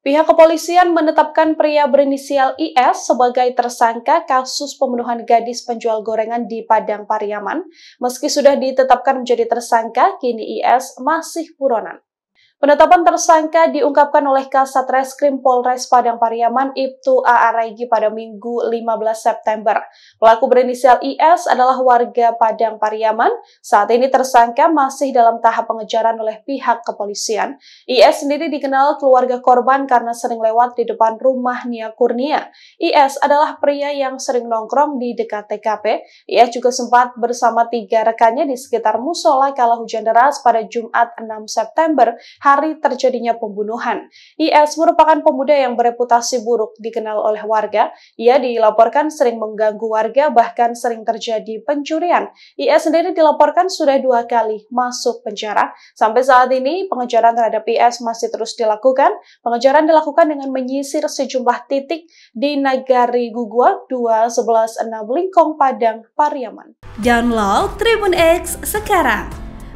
Pihak kepolisian menetapkan pria berinisial IS sebagai tersangka kasus pembunuhan gadis penjual gorengan di Padang Pariaman. Meski sudah ditetapkan menjadi tersangka, kini IS masih buronan. Penetapan tersangka diungkapkan oleh Kasat Reskrim Polres Padang Pariaman Ibtu Aaregi pada Minggu 15 September. Pelaku berinisial IS adalah warga Padang Pariaman. Saat ini tersangka masih dalam tahap pengejaran oleh pihak kepolisian. IS sendiri dikenal keluarga korban karena sering lewat di depan rumah Nia Kurnia. IS adalah pria yang sering nongkrong di dekat TKP. IS juga sempat bersama tiga rekannya di sekitar musola kala hujan deras pada Jumat 6 September hari terjadinya pembunuhan. IS merupakan pemuda yang bereputasi buruk dikenal oleh warga. Ia dilaporkan sering mengganggu warga, bahkan sering terjadi pencurian. IS sendiri dilaporkan sudah dua kali masuk penjara. Sampai saat ini, pengejaran terhadap IS masih terus dilakukan. Pengejaran dilakukan dengan menyisir sejumlah titik di Nagari Gugua 211 Lingkong Padang, Pariaman. Download Tribun X sekarang